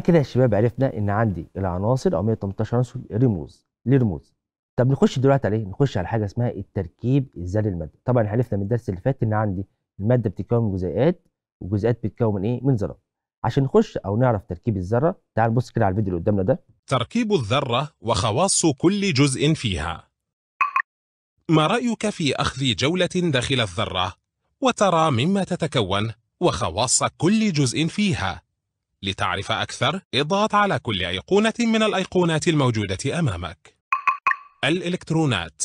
كده يا شباب عرفنا ان عندي العناصر او 118 عنصر رموز ليه رموز طب نخش دلوقتي عليه نخش على حاجه اسمها التركيب الذري المادة طبعا عرفنا من الدرس اللي فات ان عندي الماده بتتكون من جزيئات والجزيئات بتتكون من ايه من ذرات عشان نخش او نعرف تركيب الذره تعال نبص كده على الفيديو اللي قدامنا ده تركيب الذره وخواص كل جزء فيها ما رايك في اخذ جوله داخل الذره وترى مما تتكون وخواص كل جزء فيها لتعرف أكثر اضغط على كل أيقونة من الأيقونات الموجودة أمامك الإلكترونات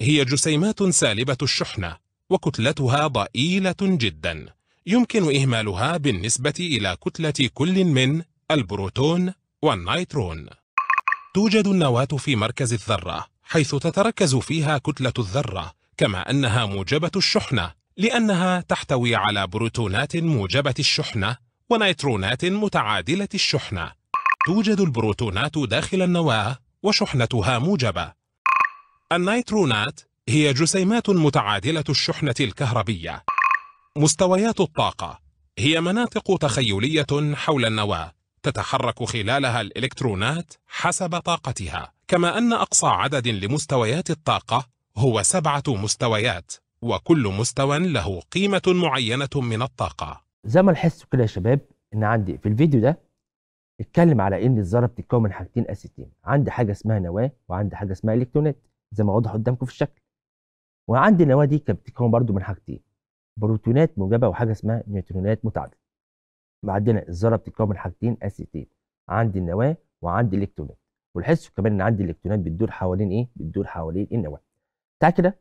هي جسيمات سالبة الشحنة وكتلتها ضئيلة جدا يمكن إهمالها بالنسبة إلى كتلة كل من البروتون والنيترون توجد النواة في مركز الذرة حيث تتركز فيها كتلة الذرة كما أنها موجبة الشحنة لأنها تحتوي على بروتونات موجبة الشحنة ونيترونات متعادلة الشحنة توجد البروتونات داخل النواة وشحنتها موجبة النيترونات هي جسيمات متعادلة الشحنة الكهربية مستويات الطاقة هي مناطق تخيلية حول النواة تتحرك خلالها الإلكترونات حسب طاقتها كما أن أقصى عدد لمستويات الطاقة هو سبعة مستويات وكل مستوى له قيمة معينة من الطاقة زي ما لاحظتوا كده يا شباب ان عندي في الفيديو ده اتكلم على ان الذره بتتكون من حاجتين اساسيين عندي حاجه اسمها نواه وعندي حاجه اسمها الكترونات زي ما واضح قدامكم في الشكل وعندي النواه دي كانت بتتكون برده من حاجتين بروتونات موجبه وحاجه اسمها نيوترونات متعدده بعدين الذره بتتكون من حاجتين اساسيين عندي النواه وعندي الكترونات ولاحظتوا كمان ان عندي الالكترونات بتدور حوالين ايه بتدور حوالين النواه تعال كده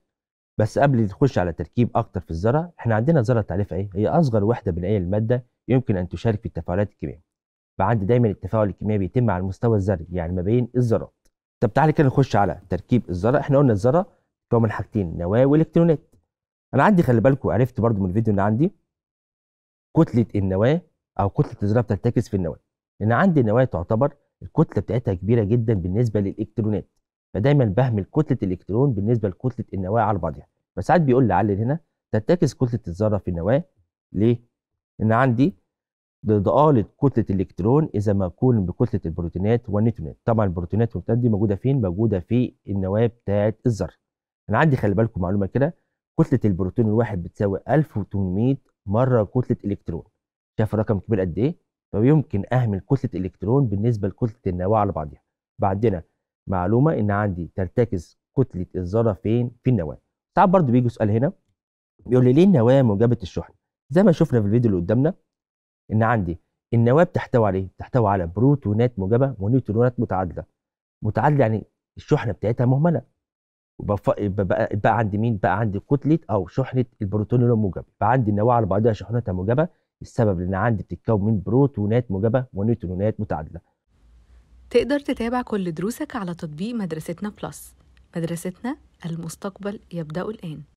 بس قبل نخش على تركيب اكتر في الذره احنا عندنا الذره تعريفها ايه هي اصغر وحده بنائيه للماده يمكن ان تشارك في التفاعلات الكيميائيه فعندي دايما التفاعل الكيميائي بيتم على المستوى الذري يعني ما بين الذرات طب تعالى كده نخش على تركيب الذره احنا قلنا الذره تكون من حاجتين نواه والكترونات انا عندي خلي بالكم عرفت برضو من الفيديو اللي عندي كتله النواه او كتله الذره بترتكز في النواه لان عندي النواه تعتبر الكتله بتاعتها كبيره جدا بالنسبه للالكترونات فدايما بهمل كتله الالكترون بالنسبه لكتله النواه على بعضها فساعات بيقول لي علل هنا ترتكز كتله الذره في النواه ليه؟ لان عندي بضآلة كتلة الإلكترون إذا ما كون بكتلة البروتينات والنيوترونات، طبعا البروتينات والنيوترونات دي موجودة فين؟ موجودة في النواة بتاعة الذرة. أنا عندي خلي بالكم معلومة كده كتلة البروتين الواحد بتساوي 1800 مرة كتلة إلكترون. شايف الرقم كبير قد إيه؟ فيمكن أهمل كتلة الإلكترون بالنسبة لكتلة النواة على بعضها. بعدنا معلومة إن عندي ترتكز كتلة الذرة فين؟ في النواة. ساعات برضه بيجي سؤال هنا بيقول لي ليه النواه موجبه الشحن زي ما شفنا في الفيديو اللي قدامنا ان عندي النواه بتحتوي على ايه بتحتوي على بروتونات موجبه ونيوترونات متعادله متعادله يعني الشحنه بتاعتها مهمله وبقى بقى عندي مين بقى عندي كتله او شحنه البروتون اللي هو موجب بقى عندي النواه على بعضها شحنتها موجبه السبب لان عندي بتتكون من بروتونات موجبه ونيوترونات متعادله تقدر تتابع كل دروسك على تطبيق مدرستنا بلس مدرستنا المستقبل يبدأ الآن